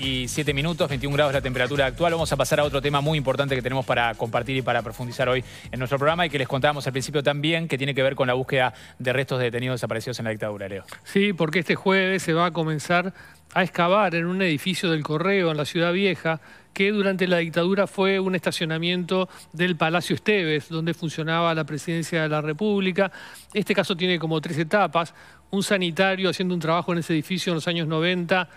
y 7 minutos, 21 grados la temperatura actual. Vamos a pasar a otro tema muy importante que tenemos para compartir y para profundizar hoy en nuestro programa y que les contábamos al principio también, que tiene que ver con la búsqueda de restos de detenidos desaparecidos en la dictadura, Leo. Sí, porque este jueves se va a comenzar a excavar en un edificio del Correo en la Ciudad Vieja, que durante la dictadura fue un estacionamiento del Palacio Esteves, donde funcionaba la presidencia de la República. Este caso tiene como tres etapas. Un sanitario haciendo un trabajo en ese edificio en los años 90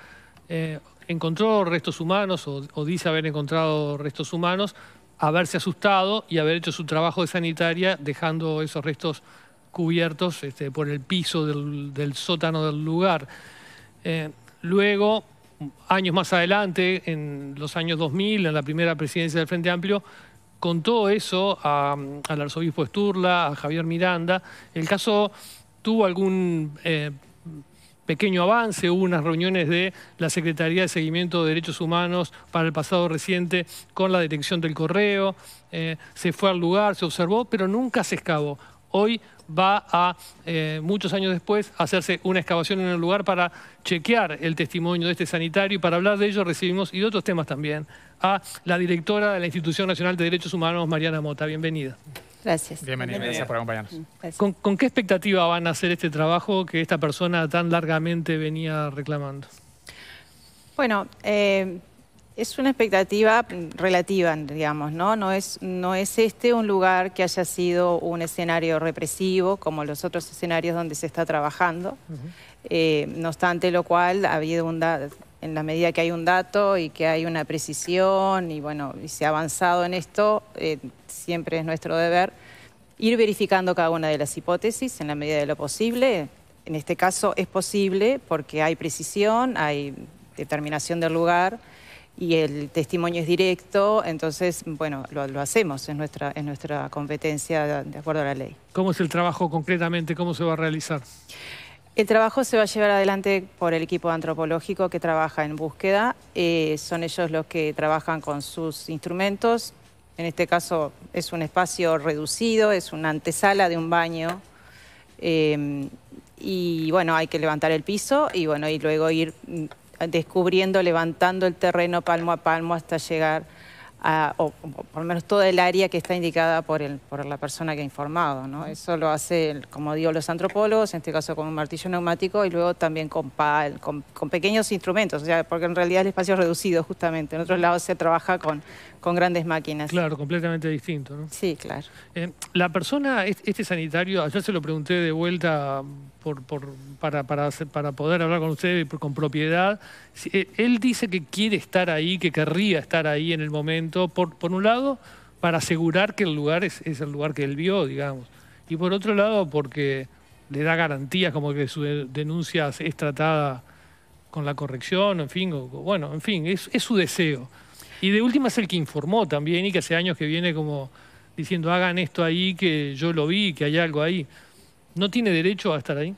encontró restos humanos o, dice haber encontrado restos humanos, haberse asustado y haber hecho su trabajo de sanitaria dejando esos restos cubiertos este, por el piso del, sótano del lugar. Eh, luego, años más adelante, en los años 2000, en la primera presidencia del Frente Amplio, contó eso al arzobispo Esturla, a Javier Miranda. El caso tuvo algún... Eh, pequeño avance, hubo unas reuniones de la Secretaría de Seguimiento de Derechos Humanos para el pasado reciente con la detección del correo, eh, se fue al lugar, se observó, pero nunca se excavó. Hoy va a, eh, muchos años después, hacerse una excavación en el lugar para chequear el testimonio de este sanitario y para hablar de ello recibimos, y de otros temas también, a la directora de la Institución Nacional de Derechos Humanos, Mariana Mota. Bienvenida. Gracias. Bienvenida, gracias por acompañarnos. Mm, ¿Con, qué expectativa van a hacer este trabajo que esta persona tan largamente venía reclamando? Bueno, eh, es una expectativa relativa, digamos, ¿no? No es, no es este un lugar que haya sido un escenario represivo como los otros escenarios donde se está trabajando. Eh, no obstante lo cual, ha habido un en la medida que hay un dato y que hay una precisión y bueno, y se ha avanzado en esto, eh, siempre es nuestro deber ir verificando cada una de las hipótesis en la medida de lo posible. En este caso es posible porque hay precisión, hay determinación del lugar y el testimonio es directo, entonces, bueno, lo, lo hacemos, es nuestra, es nuestra competencia de acuerdo a la ley. ¿Cómo es el trabajo concretamente? ¿Cómo se va a realizar? El trabajo se va a llevar adelante por el equipo antropológico que trabaja en búsqueda. Eh, son ellos los que trabajan con sus instrumentos. En este caso es un espacio reducido, es una antesala de un baño. Eh, y bueno, hay que levantar el piso y bueno, y luego ir mm, descubriendo, levantando el terreno palmo a palmo hasta llegar o, por lo menos toda el área que está indicada por, el, por la persona que ha informado. ¿no? Eso lo hace, como digo, los antropólogos, en este caso con un martillo neumático y luego también con pal, con, pequeños instrumentos, o sea, porque en realidad el espacio es reducido justamente. En otros lados se trabaja con, con grandes máquinas. Claro, completamente distinto, ¿no? Sí, claro. Eh, la persona, este sanitario, ayer se lo pregunté de vuelta por, para, para poder hablar con usted con propiedad. Eh, él dice que quiere estar ahí, que querría estar ahí en el momento, por, por un lado, para asegurar que el lugar es, el lugar que él vio, digamos. Y por otro lado, porque le da garantías como que su denuncia es tratada con la corrección, en fin, bueno, en fin, es, es su deseo. Y de última es el que informó también y que hace años que viene como diciendo hagan esto ahí, que yo lo vi, que hay algo ahí. ¿No tiene derecho a estar ahí?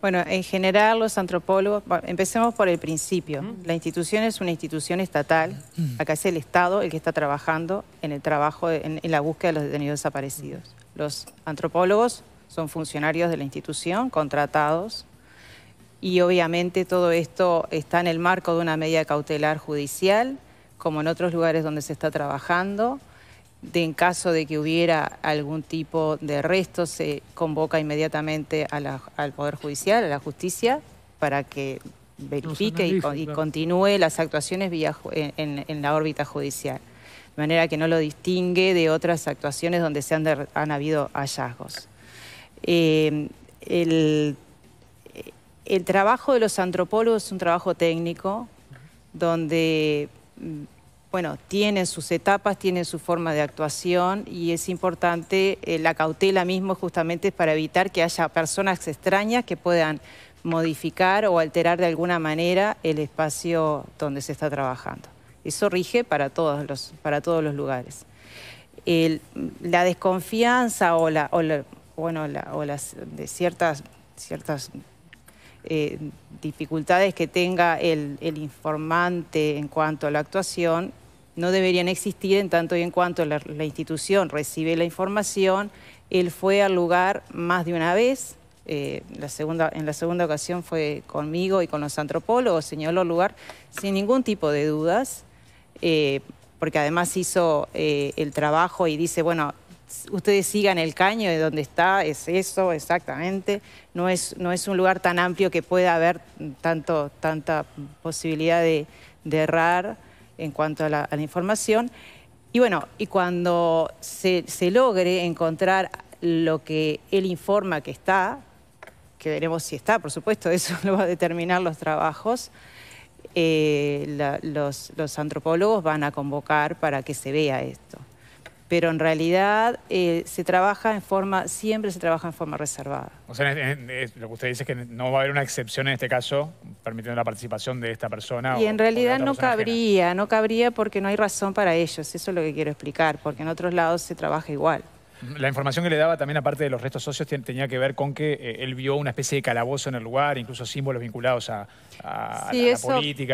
Bueno, en general los antropólogos, empecemos por el principio. La institución es una institución estatal. Acá es el Estado el que está trabajando en el trabajo, en la búsqueda de los detenidos desaparecidos. Los antropólogos son funcionarios de la institución, contratados, y obviamente todo esto está en el marco de una medida cautelar judicial como en otros lugares donde se está trabajando. De, en caso de que hubiera algún tipo de arresto, se convoca inmediatamente al Poder Judicial, a la justicia, para que verifique y, continúe las actuaciones en, la órbita judicial. De manera que no lo distingue de otras actuaciones donde se han, habido hallazgos. Eh, el, el trabajo de los antropólogos es un trabajo técnico, donde Mm, bueno, tienen sus etapas, tienen su forma de actuación y es importante eh, la cautela mismo justamente para evitar que haya personas extrañas que puedan modificar o alterar de alguna manera el espacio donde se está trabajando. Eso rige para todos los, para todos los lugares. la desconfianza o, la, bueno, o las, de ciertas, ciertas eh, dificultades que tenga el, informante en cuanto a la actuación no deberían existir en tanto y en cuanto la, institución recibe la información. Él fue al lugar más de una vez, eh, la segunda, en la segunda ocasión fue conmigo y con los antropólogos, señaló el lugar sin ningún tipo de dudas, eh, porque además hizo el trabajo y dice, bueno, ustedes sigan el caño de donde está, es eso exactamente. No es, no es un lugar tan amplio que pueda haber tanto, tanta posibilidad de, errar en cuanto a la, información. Y bueno, y cuando se, logre encontrar lo que él informa que está, que veremos si está, por supuesto, eso lo va a determinar los trabajos, eh, los antropólogos van a convocar para que se vea esto pero en realidad eh, se trabaja en forma, siempre se trabaja en forma reservada. O sea, lo que usted dice es que no va a haber una excepción en este caso, permitiendo la participación de esta persona. Y en realidad no cabría, no cabría porque no hay razón para ellos, eso es lo que quiero explicar, porque en otros lados se trabaja igual. La información que le daba también, aparte de los restos socios, tenía que ver con que eh, él vio una especie de calabozo en el lugar, incluso símbolos vinculados a, a, sí, eso,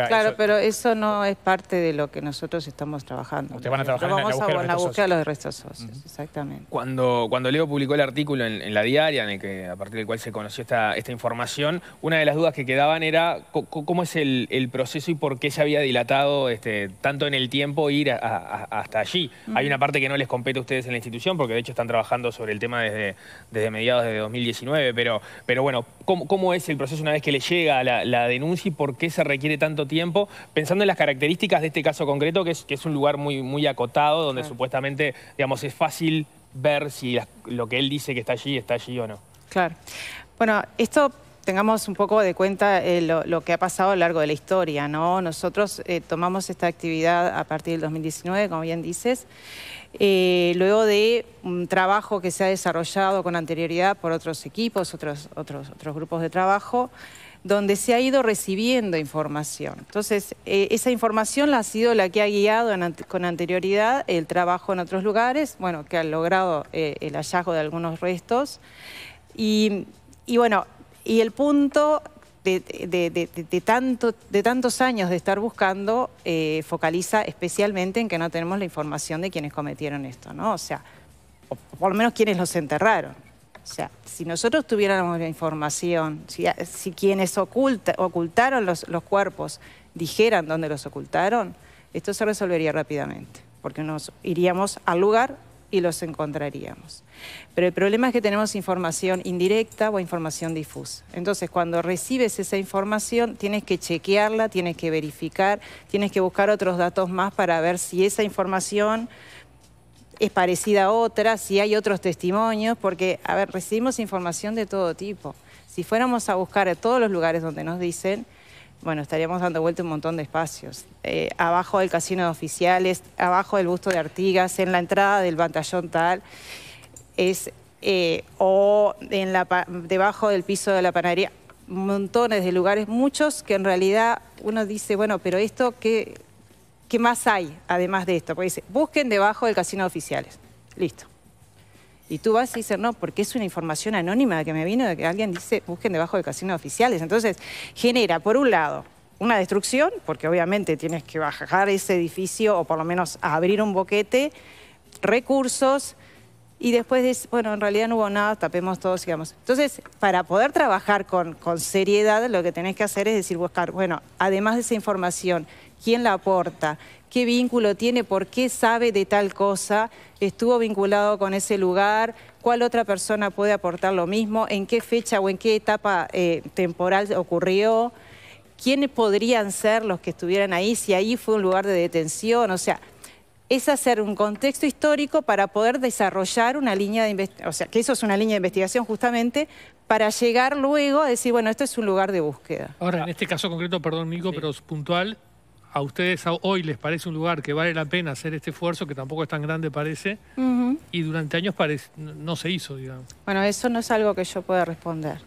Claro, pero eso no es parte de lo que nosotros estamos trabajando. Ustedes van a trabajar en, vamos la búsqueda de los restos socios. Exactamente. Cuando, cuando Leo publicó el artículo en, la diaria, que, a partir del cual se conoció esta, esta información, una de las dudas que quedaban era cómo es el, proceso y por qué se había dilatado este, tanto en el tiempo ir hasta allí. Hay una parte que no les compete a ustedes en la institución, porque de hecho están trabajando sobre el tema desde, desde mediados de 2019, pero, pero bueno, ¿cómo, es el proceso una vez que le llega la denuncia? y por qué se requiere tanto tiempo, pensando en las características de este caso concreto, que es, que es un lugar muy, muy acotado, donde supuestamente digamos, es fácil ver si lo que él dice que está allí, está allí o no. Claro. Bueno, esto tengamos un poco de cuenta eh, lo, que ha pasado a lo largo de la historia, ¿no? Nosotros eh, tomamos esta actividad a partir del 2019, como bien dices, eh, luego de un trabajo que se ha desarrollado con anterioridad por otros equipos, otros, otros, otros grupos de trabajo, donde se ha ido recibiendo información. Entonces, eh, esa información la ha sido la que ha guiado con anterioridad el trabajo en otros lugares, bueno, que han logrado eh, el hallazgo de algunos restos. Y, bueno, y el punto de, tanto, de tantos años de estar buscando eh, focaliza especialmente en que no tenemos la información de quienes cometieron esto, ¿no? O sea, por lo menos quienes los enterraron. O sea, si nosotros tuviéramos la información, si, quienes ocultaron los, los, cuerpos dijeran dónde los ocultaron, esto se resolvería rápidamente, porque nos iríamos al lugar y los encontraríamos. Pero el problema es que tenemos información indirecta o información difusa. Entonces, cuando recibes esa información, tienes que chequearla, tienes que verificar, tienes que buscar otros datos más para ver si esa información es parecida a otra, si hay otros testimonios, porque, a ver, recibimos información de todo tipo. Si fuéramos a buscar a todos los lugares donde nos dicen, bueno, estaríamos dando vuelta un montón de espacios. Eh, abajo del casino de oficiales, abajo del busto de Artigas, en la entrada del pantallón tal, es, eh, o en la, debajo del piso de la panadería, montones de lugares, muchos que en realidad uno dice, bueno, pero esto, ¿qué, ¿qué más hay además de esto? Porque dice, busquen debajo del casino de oficiales. Listo. Y tú vas y dices, no, porque es una información anónima que me vino de que alguien dice, busquen debajo del casino de oficiales. Entonces, genera, por un lado, una destrucción, porque obviamente tienes que bajar ese edificio o por lo menos abrir un boquete, recursos, y después dices, bueno, en realidad no hubo nada, tapemos todo, sigamos. Entonces, para poder trabajar con, con seriedad, lo que tenés que hacer es decir, buscar, bueno, además de esa información, quién la aporta, qué vínculo tiene, por qué sabe de tal cosa, estuvo vinculado con ese lugar, cuál otra persona puede aportar lo mismo, en qué fecha o en qué etapa eh, temporal ocurrió, quiénes podrían ser los que estuvieran ahí, si ahí fue un lugar de detención, o sea... Es hacer un contexto histórico para poder desarrollar una línea de investigación, o sea, que eso es una línea de investigación justamente, para llegar luego a decir, bueno, esto es un lugar de búsqueda. Ahora, en este caso concreto, perdón, Nico, pero es puntual, a ustedes hoy les parece un lugar que vale la pena hacer este esfuerzo, que tampoco es tan grande parece, y durante años no se hizo, digamos. Bueno, eso no es algo que yo pueda responder.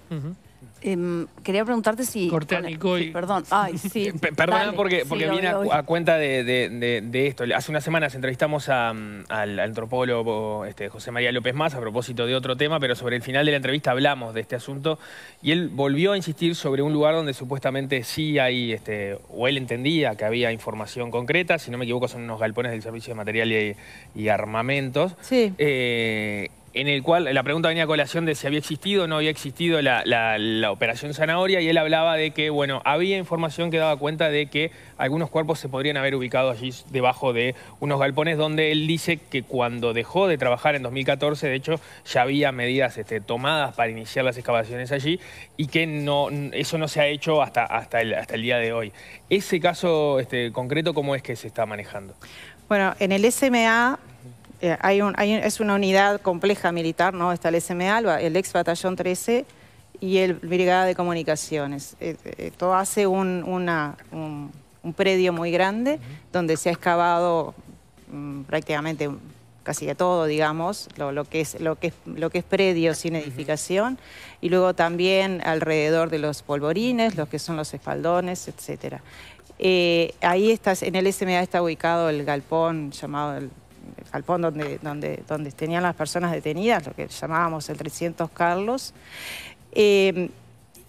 Em, quería preguntarte si... Corté a Nicoy. perdón, ay, porque, viene a, cuenta de, esto. Hace unas semanas entrevistamos al antropólogo este, José María López Más a propósito de otro tema, pero sobre el final de la entrevista hablamos de este asunto y él volvió a insistir sobre un lugar donde supuestamente sí hay, este, o él entendía que había información concreta, si no me equivoco son unos galpones del Servicio de Material y, Armamentos. Sí. Eh, en el cual la pregunta venía a colación de si había existido o no había existido la, operación zanahoria y él hablaba de que, bueno, había información que daba cuenta de que algunos cuerpos se podrían haber ubicado allí debajo de unos galpones donde él dice que cuando dejó de trabajar en 2014, de hecho, ya había medidas este, tomadas para iniciar las excavaciones allí y que eso no se ha hecho hasta, hasta, el, día de hoy. Ese caso este, concreto, ¿cómo es que se está manejando? Bueno, en el SMA eh, hay es una unidad compleja militar, ¿no? Está el SMA, el ex batallón 13 y el Brigada de Comunicaciones. Eh, eh, todo hace un, una, un, predio muy grande donde se ha excavado mm, prácticamente casi de todo, digamos, lo, que es, lo, que lo que es predio sin edificación, y luego también alrededor de los polvorines, los que son los espaldones, etc. ahí está, en el SMA está ubicado el galpón llamado el fondo donde, donde, donde tenían las personas detenidas, lo que llamábamos el 300 Carlos. Eh,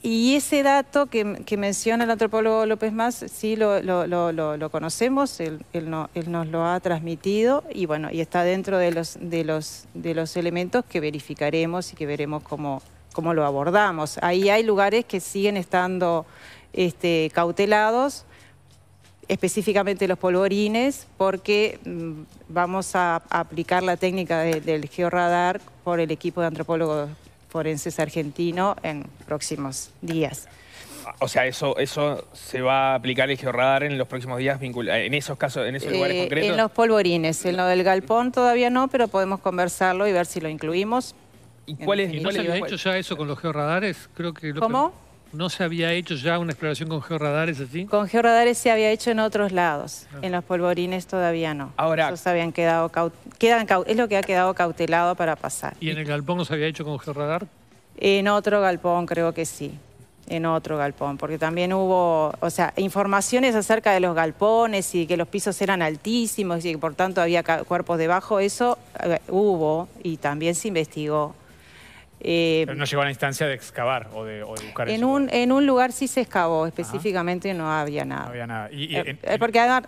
y ese dato que, menciona el antropólogo López Más, sí lo, lo, conocemos, él, nos lo ha transmitido y bueno, y está dentro de los, de los, de los elementos que verificaremos y que veremos cómo, cómo lo abordamos. Ahí hay lugares que siguen estando este, cautelados, específicamente los polvorines, porque mm, vamos a aplicar la técnica del georradar por el equipo de antropólogos forenses argentino en próximos días. O sea, eso, eso se va a aplicar el georradar en los próximos días, en esos casos, en esos lugares eh, concretos. En los polvorines, en lo del galpón todavía no, pero podemos conversarlo y ver si lo incluimos. ¿Y cuál es? ¿Y no se ha hecho ya eso con los georradares? Creo que ¿Cómo? ¿No se había hecho ya una exploración con georradares así? Con georradares se había hecho en otros lados, ah. en los polvorines todavía no. Ahora... se habían quedado, Quedan es lo que ha quedado cautelado para pasar. ¿Y en el galpón no se había hecho con georradar? En otro galpón creo que sí en otro galpón, porque también hubo, o sea, informaciones acerca de los galpones y que los pisos eran altísimos y que por tanto había cuerpos debajo, eso eh, hubo y también se investigó eh, pero no llegó a la instancia de excavar o de, buscar en un En un lugar sí se excavó específicamente no había nada. No había nada. Eh, eh, porque además,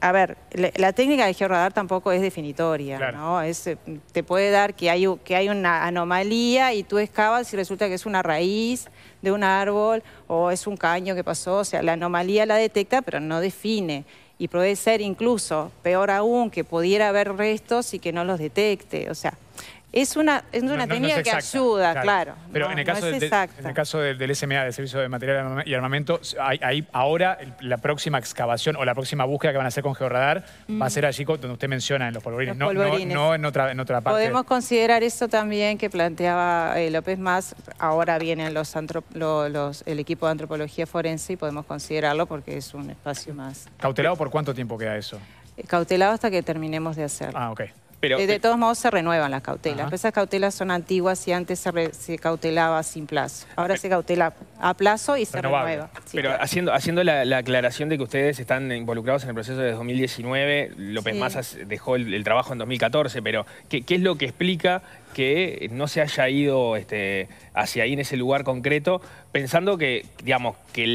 a ver, la, técnica de georradar tampoco es definitoria, ¿no? Es, te puede dar que hay, que hay una anomalía y tú excavas y resulta que es una raíz de un árbol o es un caño que pasó, o sea, la anomalía la detecta pero no define y puede ser incluso, peor aún, que pudiera haber restos y que no los detecte, o sea, es una, es una técnica que ayuda, claro. Pero en, el caso del, en, el caso del, SMA, del Servicio de Material y Armamento, hay, ahora la próxima excavación o la próxima búsqueda que van a hacer con Georradar va a mm. ser allí donde usted menciona, en los polvorines, No, en, otra, parte. Podemos considerar eso también que planteaba eh, López Más, ahora vienen los, los, el equipo de antropología forense y podemos considerarlo porque es un espacio más. ¿Cautelado por cuánto tiempo queda eso? Eh, cautelado hasta que terminemos de hacerlo. Ah, ok. Eh, de, eh, todos modos se renuevan las cautelas. Esas cautelas son antiguas y antes se, se cautelaba sin plazo. Ahora se cautela a plazo y se renueva. pero haciendo, haciendo la, aclaración de que ustedes están involucrados en el proceso de 2019, López Massa dejó el, trabajo en 2014, pero ¿qué, ¿qué, es lo que explica que no se haya ido este, hacia ahí en ese lugar concreto, pensando que, digamos, que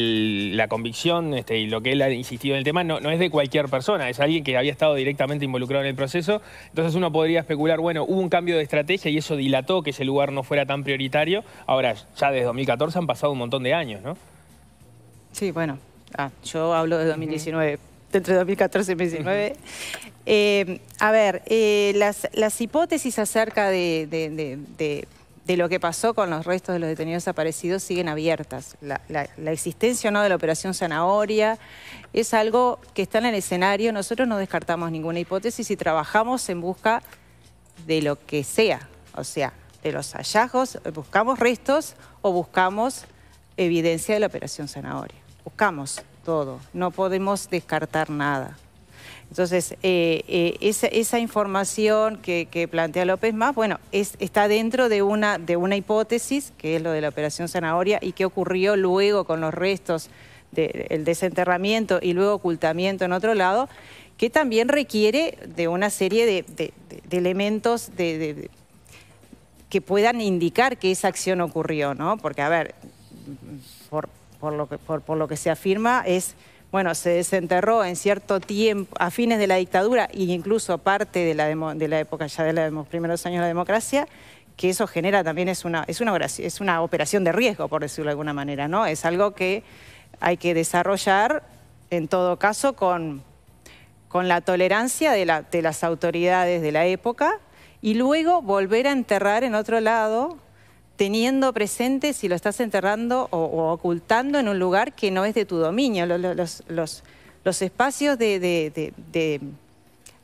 la convicción este, y lo que él ha insistido en el tema no, es de cualquier persona, es alguien que había estado directamente involucrado en el proceso. Entonces uno podría especular, bueno, hubo un cambio de estrategia y eso dilató que ese lugar no fuera tan prioritario. Ahora, ya desde 2014 han pasado un montón de años, ¿no? Sí, bueno, ah, yo hablo de 2019 entre 2014 y 2019. a ver, eh, las, hipótesis acerca de, lo que pasó con los restos de los detenidos desaparecidos siguen abiertas. la existencia o no de la operación Zanahoria es algo que está en el escenario. Nosotros no descartamos ninguna hipótesis y trabajamos en busca de lo que sea. O sea, de los hallazgos, buscamos restos o buscamos evidencia de la operación Zanahoria. Buscamos todo, no podemos descartar nada. Entonces, eh, eh, esa, información que, plantea López más, bueno, está dentro de una, hipótesis, que es lo de la operación zanahoria, y qué ocurrió luego con los restos del desenterramiento y luego ocultamiento en otro lado, que también requiere de una serie de, elementos que puedan indicar que esa acción ocurrió, ¿no? Porque, a ver, por, por lo que, por, lo que se afirma, es bueno, se desenterró en cierto tiempo, a fines de la dictadura e incluso parte de la, de la época ya de, los primeros años de la democracia, que eso genera también, es una, es, una operación, de riesgo, por decirlo de alguna manera, ¿no? Es algo que hay que desarrollar, en todo caso, con, con la tolerancia de las autoridades de la época y luego volver a enterrar en otro lado teniendo presente si lo estás enterrando o, ocultando en un lugar que no es de tu dominio. Los, espacios de,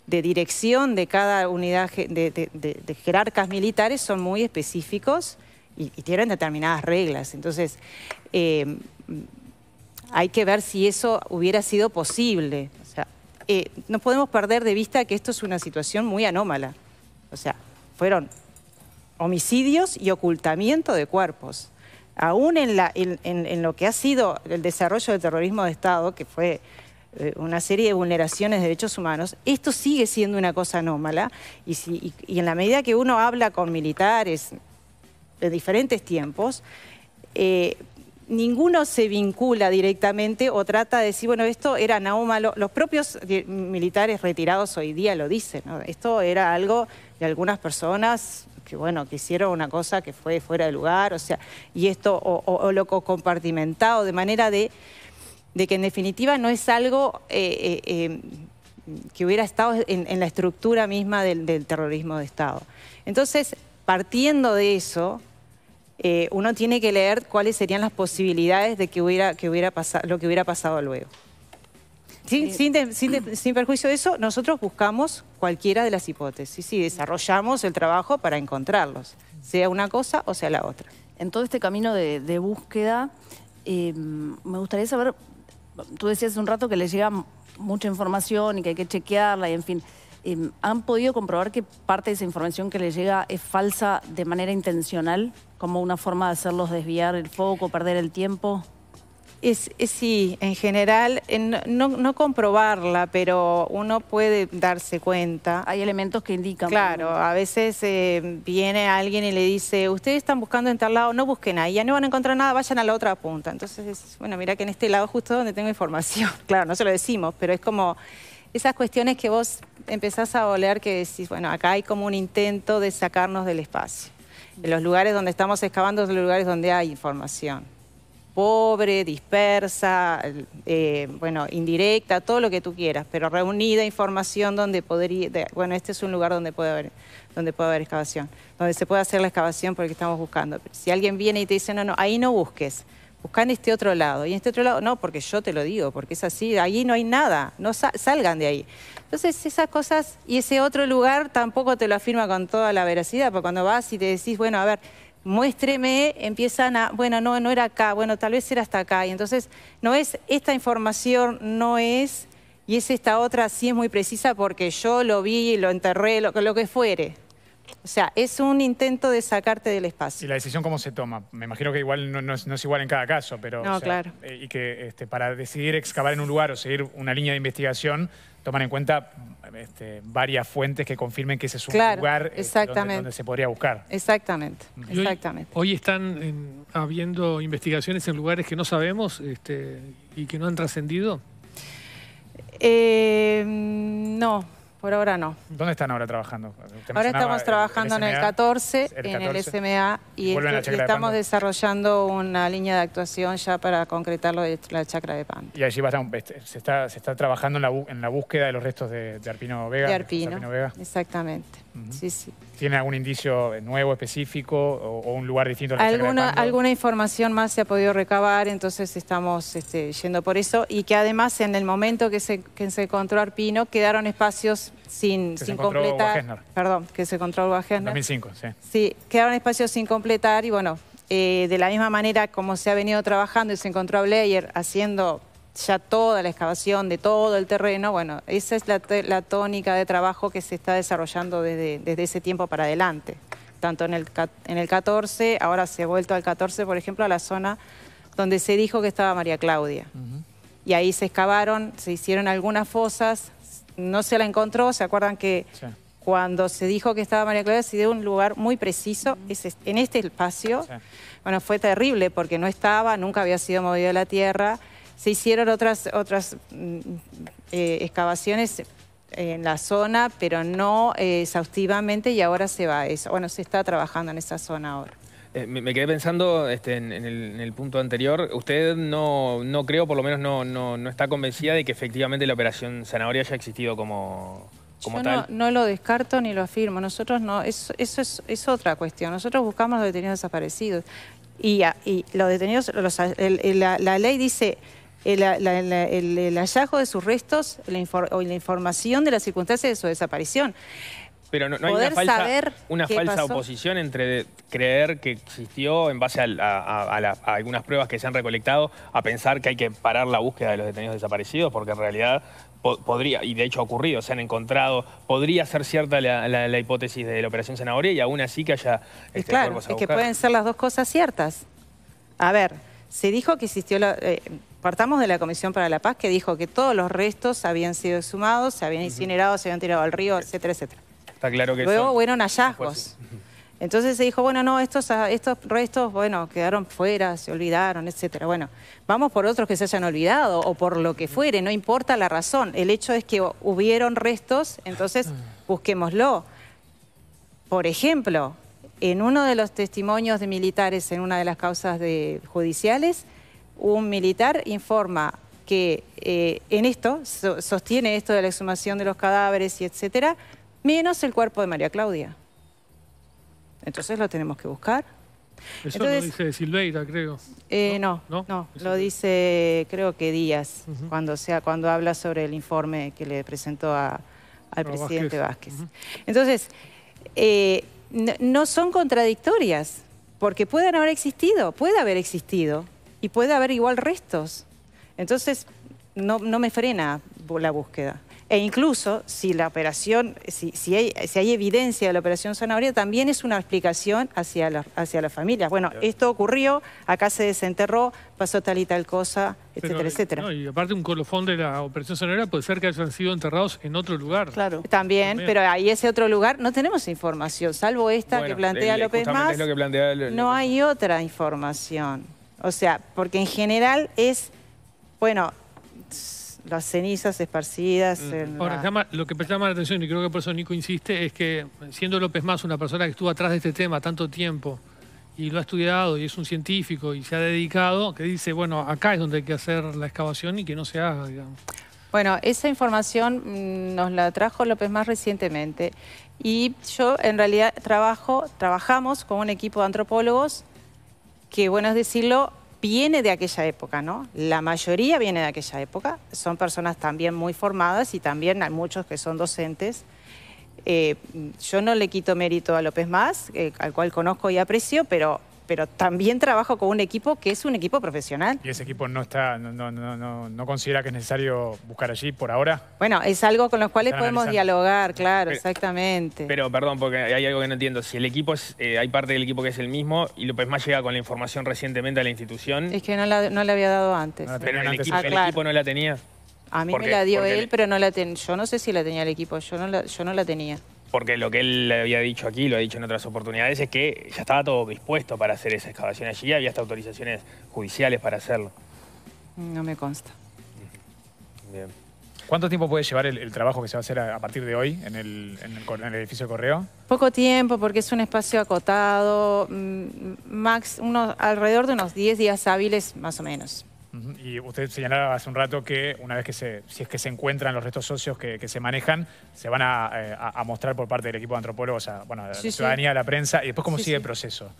dirección de cada unidad de, jerarcas militares son muy específicos y, tienen determinadas reglas. Entonces, eh, hay que ver si eso hubiera sido posible. O sea, eh, no podemos perder de vista que esto es una situación muy anómala. O sea, fueron homicidios y ocultamiento de cuerpos. Aún en, la, en, lo que ha sido el desarrollo del terrorismo de Estado, que fue eh, una serie de vulneraciones de derechos humanos, esto sigue siendo una cosa anómala y, en la medida que uno habla con militares de diferentes tiempos, eh, ninguno se vincula directamente o trata de decir, bueno, esto era anómalo. Los propios eh, militares retirados hoy día lo dicen, esto era algo de algunas personas que bueno, que hicieron una cosa que fue fuera de lugar, o sea, y esto o, lo compartimentado, de manera de, que en definitiva no es algo eh, eh, eh, que hubiera estado en, la estructura misma del, terrorismo de Estado. Entonces, partiendo de eso, uno tiene que leer cuáles serían las posibilidades de que hubiera, que hubiera pasado, lo que hubiera pasado luego. Sin, eh, sin, perjuicio de eso, nosotros buscamos cualquiera de las hipótesis y desarrollamos el trabajo para encontrarlos, sea una cosa o sea la otra. En todo este camino de, búsqueda, em, me gustaría saber, tú decías hace un rato que les llega mucha información y que hay que chequearla y en fin. Em, ¿Han podido comprobar que parte de esa información que les llega es falsa de manera intencional, como una forma de hacerlos desviar el foco, perder el tiempo? sí, en general, eh, no, comprobarla, pero uno puede darse cuenta. Hay elementos que indican. Claro, a veces eh, viene alguien y le dice, ustedes están buscando en tal lado, no busquen ahí, ya no van a encontrar nada, vayan a la otra punta. Entonces, bueno, mira que en este lado justo donde tengo información. Claro, no se lo decimos, pero es como esas cuestiones que vos empezás a oler que decís, bueno, acá hay como un intento de sacarnos del espacio. En los lugares donde estamos excavando son los lugares donde hay información pobre, dispersa, eh, bueno, indirecta, todo lo que tú quieras, pero reunida información donde podría, bueno, este es un lugar donde puede haber donde puede haber excavación, donde se puede hacer la excavación porque estamos buscando. si alguien viene y te dice, no, no, ahí no busques, buscan este otro lado. Y en este otro lado, no, porque yo te lo digo, porque es así, ahí no hay nada, no salgan de ahí. Entonces esas cosas y ese otro lugar tampoco te lo afirma con toda la veracidad, porque cuando vas y te decís, bueno, a ver, muéstreme, empiezan a, bueno, no, no era acá, bueno, tal vez era hasta acá. Y entonces no es esta información, no es, y es esta otra, sí es muy precisa porque yo lo vi, lo enterré, lo, lo que fuere. O sea, es un intento de sacarte del espacio. ¿Y la decisión cómo se toma? Me imagino que igual no, es, igual en cada caso, pero... claro. Eh, y que este, para decidir excavar en un lugar o seguir una línea de investigación tomar en cuenta este, varias fuentes que confirmen que ese es un lugar este, donde, se podría buscar. Exactamente, mm. exactamente. Hoy, están habiendo investigaciones en lugares que no sabemos este, y que no han trascendido. Eh, no, por ahora no. ¿Dónde están ahora trabajando? Ahora estamos trabajando en el 14, en el SMA, y, este, estamos desarrollando una línea de actuación ya para concretar la chacra de pan. Y allí va a estar, este, se, está, se está trabajando en la, búsqueda de los restos de, Arpino Vega. De Arpino, de Arpino Vega. exactamente. ¿Tiene algún indicio nuevo, específico o, un lugar distinto? Al que alguna, alguna información más se ha podido recabar, entonces estamos este, yendo por eso. Y que además en el momento que se, que se encontró Arpino quedaron espacios sin, sin completar. Perdón, que se encontró a 2005, sí. Sí, quedaron espacios sin completar y bueno, eh, de la misma manera como se ha venido trabajando y se encontró a Blair haciendo ya toda la excavación de todo el terreno, bueno, esa es la, tónica de trabajo que se está desarrollando desde, desde, ese tiempo para adelante. Tanto en el, en el 14, ahora se ha vuelto al 14, por ejemplo, a la zona donde se dijo que estaba María Claudia. Y ahí se excavaron, se hicieron algunas fosas, no se la encontró, ¿se acuerdan que cuando se dijo que estaba María Claudia se dio un lugar muy preciso, es en este espacio? Bueno, fue terrible porque no estaba, nunca había sido movida la tierra se hicieron otras, otras mm, eh, excavaciones en la zona, pero no eh, exhaustivamente y ahora se va a eso. Bueno, se está trabajando en esa zona ahora. Eh, me, quedé pensando este, en, el, punto anterior. Usted no, no creo, por lo menos no, no, no, está convencida de que efectivamente la operación zanahoria haya existido como, como tal. No, no lo descarto ni lo afirmo. Nosotros no, eso, eso es, otra cuestión. Nosotros buscamos los detenidos desaparecidos. Y, y los detenidos, la ley dice el, hallazgo de sus restos la o la información de las circunstancias de su desaparición. Pero no, hay una falsa, oposición entre creer que existió en base a, algunas pruebas que se han recolectado a pensar que hay que parar la búsqueda de los detenidos desaparecidos, porque en realidad podría, y de hecho ha ocurrido, se han encontrado, podría ser cierta la, hipótesis de la operación Zanahoria y aún así que haya... es este, claro, es que pueden ser las dos cosas ciertas. A ver, se dijo que existió la... Eh, partamos de la Comisión para la Paz que dijo que todos los restos habían sido exhumados, se habían incinerado, se habían tirado al río, etcétera, etcétera. Está claro que Luego fueron hallazgos. Entonces se dijo, bueno, no, estos, ah, estos restos, bueno, quedaron fuera, se olvidaron, etcétera. Bueno, vamos por otros que se hayan olvidado o por lo que fuere, no importa la razón. El hecho es que hubieron restos, entonces mm. busquémoslo. Por ejemplo, en uno de los testimonios de militares en una de las causas de judiciales, un militar informa que eh, en esto, sostiene esto de la exhumación de los cadáveres y etcétera, menos el cuerpo de María Claudia. Entonces lo tenemos que buscar. Eso lo dice Silveira, creo. Eh, no, no, lo dice creo que Díaz, cuando, sea, cuando habla sobre el informe que le presentó al presidente Vázquez. Entonces, eh, no, son contradictorias, porque pueden haber existido, puede haber existido y puede haber igual restos. Entonces, no, no me frena la búsqueda. E incluso, si la operación, si, si, hay, evidencia de la operación zanahoria, también es una explicación hacia, la, hacia las familias. Bueno, esto ocurrió, acá se desenterró, pasó tal y tal cosa, etcétera, etcétera. y aparte un colofón de la operación zanahoria, puede ser que hayan sido enterrados en otro lugar. Claro. También, pero ahí ese otro lugar no tenemos información, salvo esta que plantea López Más. lo que no hay otra información. O sea, porque en general es, bueno, las cenizas esparcidas. Mm. Ahora, lo que me llama la atención, y creo que por eso Nico insiste, es que siendo López Más una persona que estuvo atrás de este tema tanto tiempo y lo ha estudiado y es un científico y se ha dedicado, que dice, bueno, acá es donde hay que hacer la excavación y que no se haga, digamos. Bueno, esa información mm, nos la trajo López Más recientemente y yo en realidad trabajo, trabajamos con un equipo de antropólogos que, bueno, es decirlo, viene de aquella época, ¿no? La mayoría viene de aquella época, son personas también muy formadas y también hay muchos que son docentes. Eh, yo no le quito mérito a López Más, eh, al cual conozco y aprecio, pero pero también trabajo con un equipo que es un equipo profesional. ¿Y ese equipo no está, no, no, no, no considera que es necesario buscar allí por ahora? Bueno, es algo con los cuales podemos dialogar, claro, exactamente. Pero, perdón, porque hay algo que no entiendo. Si el equipo, es, eh, hay parte del equipo que es el mismo y López Más llega con la información recientemente a la institución. Es que no la, había dado antes. pero el, Equipo, ah, el equipo no la tenía. A mí me la dio él, pero no la ten... yo no sé si la tenía el equipo, yo yo no la tenía porque lo que él había dicho aquí, lo ha dicho en otras oportunidades, es que ya estaba todo dispuesto para hacer esa excavación allí, había hasta autorizaciones judiciales para hacerlo. No me consta. Bien. ¿Cuánto tiempo puede llevar el, trabajo que se va a hacer a, partir de hoy en el, edificio de correo? Poco tiempo porque es un espacio acotado, mm, max, alrededor de unos 10 días hábiles más o menos. Y usted señalaba hace un rato que una vez que se, si es que se encuentran los restos socios que, se manejan, se van eh, a, mostrar por parte del equipo de antropólogos, a, bueno, la ciudadanía, a la prensa, y después cómo sigue el proceso.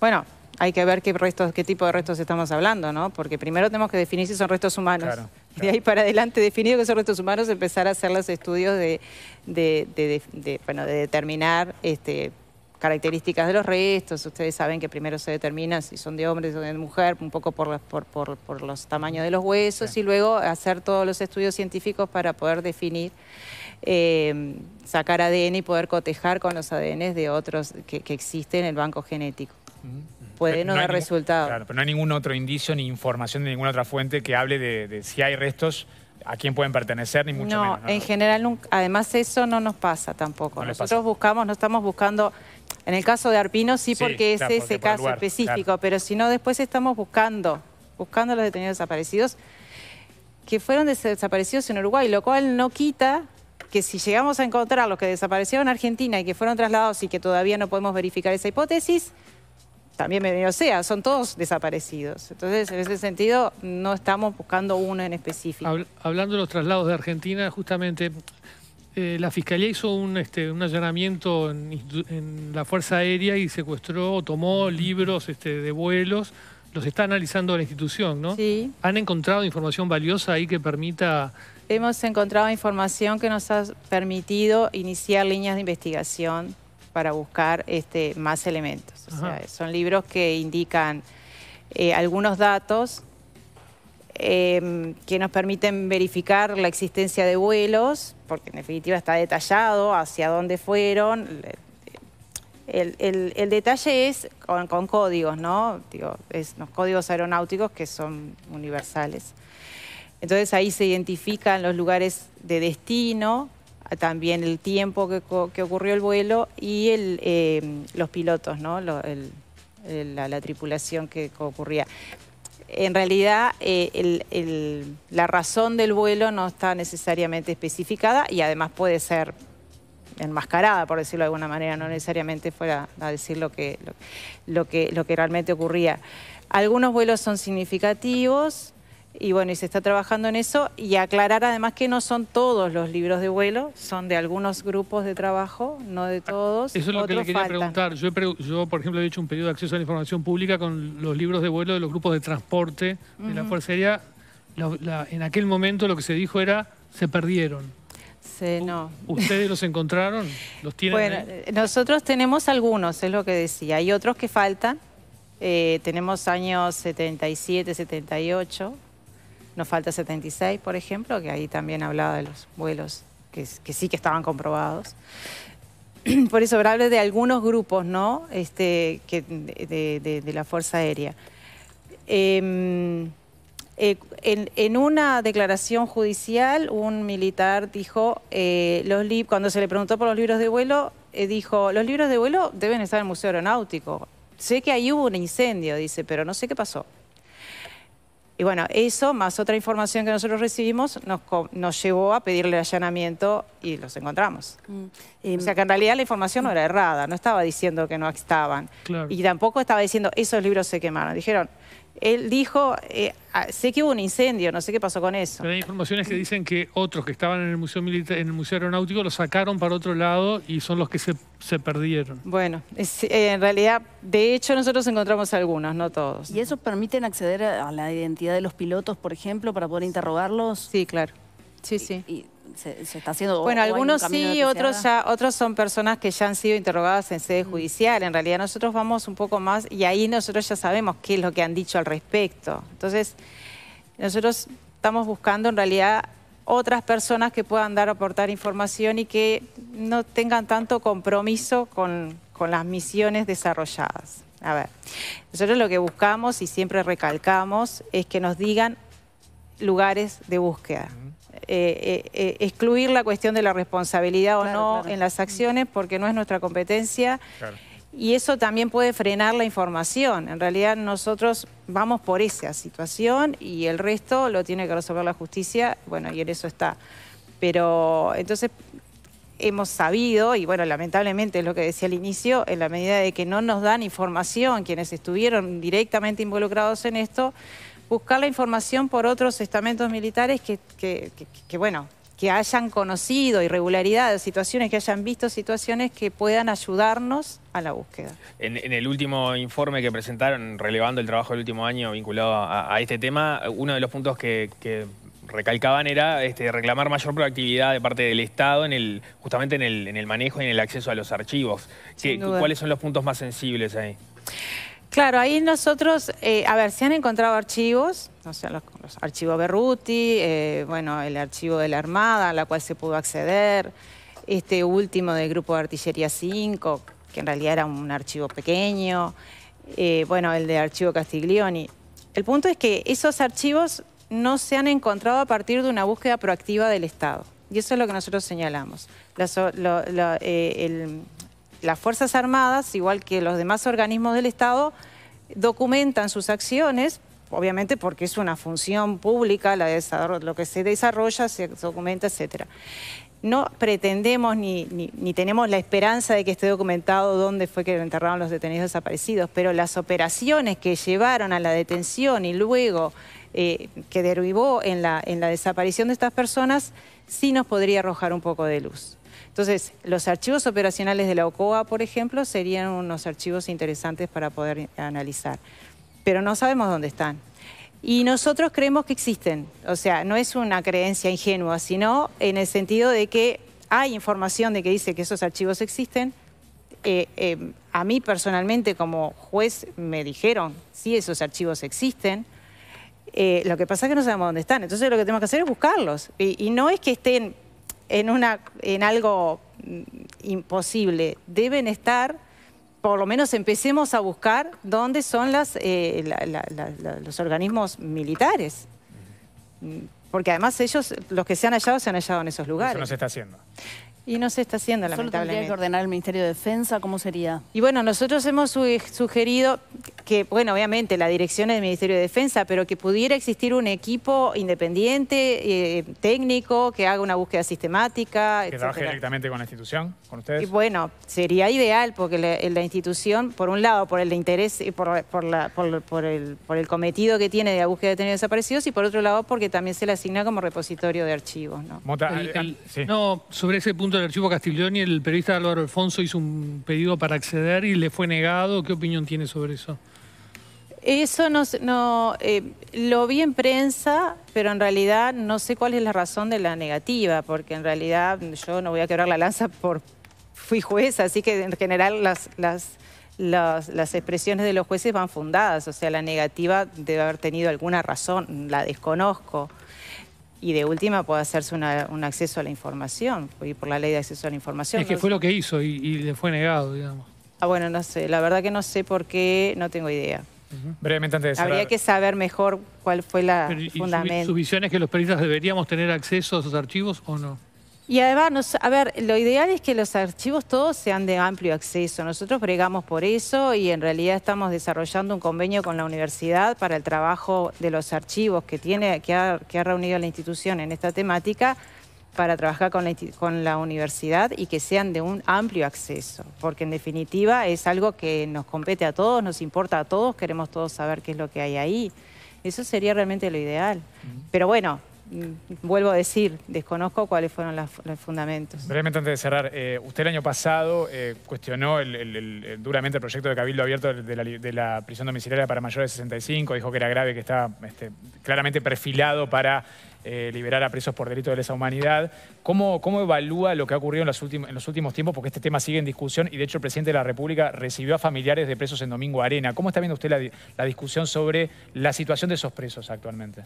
Bueno, hay que ver qué restos, qué tipo de restos estamos hablando, ¿no? Porque primero tenemos que definir si son restos humanos. Y De ahí para adelante, definido que son restos humanos, empezar a hacer los estudios de, de, bueno, de determinar este, características de los restos, ustedes saben que primero se determina si son de hombres o de mujer, un poco por, los, por, por, los tamaños de los huesos, y luego hacer todos los estudios científicos para poder definir, eh, sacar ADN y poder cotejar con los ADN de otros que, existen en el banco genético. Puede no, dar resultado. Claro, pero no hay ningún otro indicio ni información de ninguna otra fuente que hable de si hay restos a quién pueden pertenecer, ni mucho menos. No, en general, nunca, además eso no nos pasa tampoco. Nosotros buscamos, no estamos buscando, en el caso de Arpino sí, porque es ese caso específico, pero si no, después estamos buscando, buscando a los detenidos desaparecidos que fueron desaparecidos en Uruguay, lo cual no quita que si llegamos a encontrar a los que desaparecieron en Argentina y que fueron trasladados y que todavía no podemos verificar esa hipótesis, también o sea, son todos desaparecidos. Entonces, en ese sentido, no estamos buscando uno en específico. Hablando de los traslados de Argentina, justamente, eh, la Fiscalía hizo un, este, allanamiento en, la Fuerza Aérea y secuestró, tomó libros este, de vuelos. Los está analizando la institución, ¿no? Sí. ¿Han encontrado información valiosa ahí que permita hemos encontrado información que nos ha permitido iniciar líneas de investigación para buscar este, más elementos. O sea, son libros que indican eh, algunos datos em, que nos permiten verificar la existencia de vuelos, porque en definitiva está detallado hacia dónde fueron. El, detalle es con, códigos, ¿no? Digo, es los códigos aeronáuticos que son universales. Entonces ahí se identifican los lugares de destino, también el tiempo que, ocurrió el vuelo y el, eh, los pilotos, ¿no? la, tripulación que ocurría. En realidad, eh, la razón del vuelo no está necesariamente especificada y además puede ser enmascarada, por decirlo de alguna manera, no necesariamente fuera a decir lo que, lo que realmente ocurría. Algunos vuelos son significativos, y bueno, y se está trabajando en eso y aclarar además que no son todos los libros de vuelo, son de algunos grupos de trabajo, no de todos. Eso es lo que le quería preguntar. Yo, por ejemplo, he hecho un pedido de acceso a la información pública con los libros de vuelo de los grupos de transporte de la Fuerza Aérea. en aquel momento lo que se dijo era, se perdieron. no. ¿Ustedes los encontraron? ¿Los tienen? Bueno, eh, nosotros tenemos algunos, es lo que decía. Hay otros que faltan. Eh, tenemos años 77, 78. Nos falta 76, por ejemplo, que ahí también hablaba de los vuelos que, sí que estaban comprobados. Por eso hablé de algunos grupos, ¿no? Este, de, la Fuerza Aérea. Em, eh, en, una declaración judicial, un militar dijo, eh, los cuando se le preguntó por los libros de vuelo, eh, dijo, los libros de vuelo deben estar en el Museo Aeronáutico. Sé que ahí hubo un incendio, dice, pero no sé qué pasó. Y bueno, eso más otra información que nosotros recibimos nos, llevó a pedirle allanamiento y los encontramos. Mm. o em, sea que en realidad la información no mm. era errada, no estaba diciendo que no estaban. Y tampoco estaba diciendo esos libros se quemaron. Dijeron, él dijo, eh, ah, sé que hubo un incendio, no sé qué pasó con eso. Pero hay informaciones que dicen que otros que estaban en el Museo en el Museo Aeronáutico los sacaron para otro lado y son los que se, perdieron. Bueno, eh, en realidad, de hecho nosotros encontramos algunos, no todos. ¿Y eso permiten acceder a la identidad de los pilotos, por ejemplo, para poder interrogarlos? Sí, claro. Sí, sí está haciendo? Bueno, algunos sí, otros ya, otros son personas que ya han sido interrogadas en sede mm. judicial. En realidad nosotros vamos un poco más y ahí nosotros ya sabemos qué es lo que han dicho al respecto. Entonces, nosotros estamos buscando en realidad otras personas que puedan dar aportar información y que no tengan tanto compromiso con las misiones desarrolladas. A ver, nosotros lo que buscamos y siempre recalcamos es que nos digan lugares de búsqueda. Mm. Eh, eh, excluir la cuestión de la responsabilidad o no en las acciones porque no es nuestra competencia. Y eso también puede frenar la información. En realidad nosotros vamos por esa situación y el resto lo tiene que resolver la justicia. Bueno, y en eso está. Pero entonces hemos sabido, y bueno, lamentablemente es lo que decía al inicio, en la medida de que no nos dan información quienes estuvieron directamente involucrados en esto, buscar la información por otros estamentos militares que, bueno, que hayan conocido irregularidades, situaciones, que hayan visto situaciones que puedan ayudarnos a la búsqueda. En, el último informe que presentaron, relevando el trabajo del último año vinculado a, este tema, uno de los puntos que, recalcaban era este, reclamar mayor proactividad de parte del Estado en el, justamente en el manejo y en el acceso a los archivos. ¿Cuáles son los puntos más sensibles ahí? Claro, ahí nosotros, eh, a ver, se han encontrado archivos, no sea, los, archivos Berruti, eh, bueno, el archivo de la Armada, a la cual se pudo acceder, este último del Grupo de Artillería 5, que en realidad era un archivo pequeño, eh, bueno, el de Archivo Castiglioni. El punto es que esos archivos no se han encontrado a partir de una búsqueda proactiva del Estado. Y eso es lo que nosotros señalamos. el, las Fuerzas Armadas, igual que los demás organismos del Estado, documentan sus acciones, obviamente porque es una función pública, la de lo que se desarrolla, se documenta, etc. No pretendemos ni, ni, tenemos la esperanza de que esté documentado dónde fue que enterraron los detenidos desaparecidos, pero las operaciones que llevaron a la detención y luego eh, que derivó en la, en la desaparición de estas personas, sí nos podría arrojar un poco de luz. Entonces, los archivos operacionales de la OCOA, por ejemplo, serían unos archivos interesantes para poder analizar. Pero no sabemos dónde están. Y nosotros creemos que existen. O sea, no es una creencia ingenua, sino en el sentido de que hay información de que dice que esos archivos existen. Eh, eh, a mí personalmente como juez me dijeron, sí, esos archivos existen. Eh, lo que pasa es que no sabemos dónde están. Entonces lo que tenemos que hacer es buscarlos. y no es que estén en, una, en algo mm, imposible. Deben estar, por lo menos empecemos a buscar dónde son las, eh, los organismos militares. Mm, porque además ellos, los que se han hallado, se han hallado en esos lugares. Eso no se está haciendo. Y no se está haciendo, lamentablemente. tendría que ordenar el Ministerio de Defensa? ¿Cómo sería? Y bueno, nosotros hemos sugerido que, bueno, obviamente la dirección es del Ministerio de Defensa, pero que pudiera existir un equipo independiente, eh, técnico, que haga una búsqueda sistemática, ¿Que trabaje directamente con la institución, con ustedes? Y bueno, sería ideal, porque la, institución, por un lado, por el interés, y por, la, por, el, cometido que tiene de la búsqueda de detenidos desaparecidos, y por otro lado, porque también se le asigna como repositorio de archivos. no eh, ah, sobre ese punto el archivo Castiglioni, el periodista Álvaro Alfonso hizo un pedido para acceder y le fue negado. ¿Qué opinión tiene sobre eso? Eso no, eh, lo vi en prensa, pero en realidad no sé cuál es la razón de la negativa, porque en realidad yo no voy a quebrar la lanza por fui jueza, así que en general las, las, las expresiones de los jueces van fundadas, o sea, la negativa debe haber tenido alguna razón, la desconozco. Y de última puede hacerse un acceso a la información, y por la ley de acceso a la información. Es que fue lo que hizo y, le fue negado, digamos. Ah, bueno, no sé, la verdad que no sé por qué, no tengo idea. Brevemente antes de cerrar. Habría que saber mejor cuál fue la fundamento. su visión es que los periodistas deberíamos tener acceso a esos archivos o no? Y además, a ver, lo ideal es que los archivos todos sean de amplio acceso. Nosotros bregamos por eso y en realidad estamos desarrollando un convenio con la universidad para el trabajo de los archivos que, tiene, que, ha, reunido la institución en esta temática para trabajar con la, con la universidad y que sean de un amplio acceso, porque en definitiva es algo que nos compete a todos, nos importa a todos, queremos todos saber qué es lo que hay ahí. Eso sería realmente lo ideal. Pero bueno, vuelvo a decir, desconozco cuáles fueron los fundamentos. Brevemente antes de cerrar, eh, usted el año pasado eh, cuestionó duramente el proyecto de Cabildo Abierto de la, prisión domiciliaria para mayores de 65, dijo que era grave, que estaba este, claramente perfilado para eh, liberar a presos por delito de lesa humanidad. ¿Cómo, evalúa lo que ha ocurrido en los, últimos, tiempos? Porque este tema sigue en discusión y de hecho el presidente de la República recibió a familiares de presos en Domingo Arena. ¿Cómo está viendo usted la discusión sobre la situación de esos presos actualmente?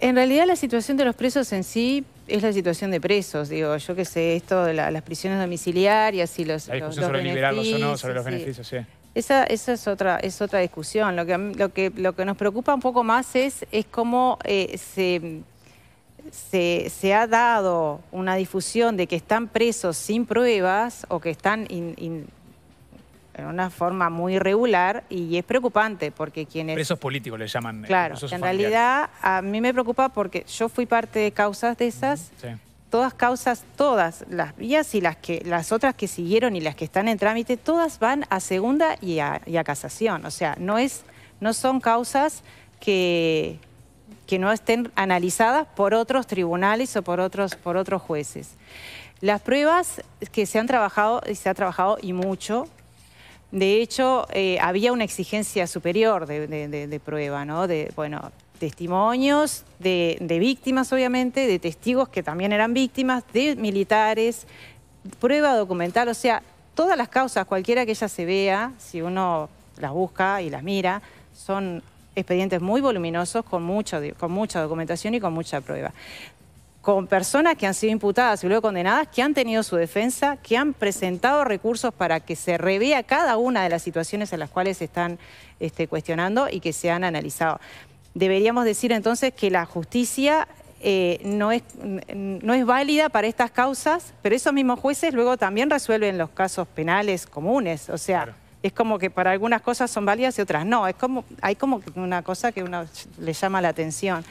En realidad la situación de los presos en sí es la situación de presos, digo, yo qué sé, esto de las prisiones domiciliarias y los sobre liberarlos o no, sobre los beneficios, sí. Esa, esa es otra es otra discusión. Lo que, lo que lo que nos preocupa un poco más es es cómo eh, se, se, se, ha dado una difusión de que están presos sin pruebas o que están in, en una forma muy regular y es preocupante porque quienes... Presos políticos le llaman. Eh, claro, en realidad a mí me preocupa porque yo fui parte de causas de esas, todas causas, todas las vías y las, que, las otras que siguieron y las que están en trámite, todas van a segunda y a, casación. O sea, no, es, no son causas que, que no estén analizadas por otros tribunales o por otros, por otros jueces. Las pruebas que se han trabajado, y se ha trabajado y mucho, de hecho, eh, había una exigencia superior de, prueba, ¿no? De, bueno, testimonios de, víctimas, obviamente, de testigos que también eran víctimas, de militares, prueba documental, o sea, todas las causas, cualquiera que ella se vea, si uno las busca y las mira, son expedientes muy voluminosos con, mucho, con mucha documentación y con mucha prueba con personas que han sido imputadas y luego condenadas, que han tenido su defensa, que han presentado recursos para que se revea cada una de las situaciones en las cuales se están este, cuestionando y que se han analizado. Deberíamos decir entonces que la justicia eh, no, es, no es válida para estas causas, pero esos mismos jueces luego también resuelven los casos penales comunes, o sea... es como que para algunas cosas son válidas y otras no. Es como, hay como una cosa que uno le llama la atención.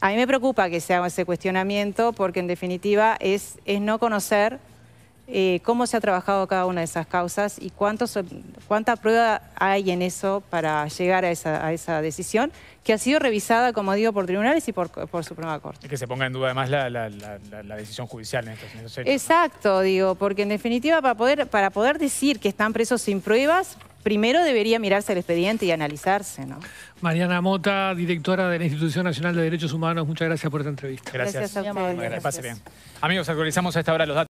A mí me preocupa que se haga ese cuestionamiento porque en definitiva es, no conocer eh, cómo se ha trabajado cada una de esas causas y cuánta prueba hay en eso para llegar a esa, decisión que ha sido revisada, como digo, por tribunales y por, Suprema Corte. que se ponga en duda además la, decisión judicial en estos, Exacto, digo, porque en definitiva para poder, para poder decir que están presos sin pruebas, primero debería mirarse el expediente y analizarse. ¿no? Mariana Mota, directora de la Institución Nacional de Derechos Humanos, muchas gracias por esta entrevista. Gracias. gracias a Pase bien. Amigos, actualizamos a esta hora los datos.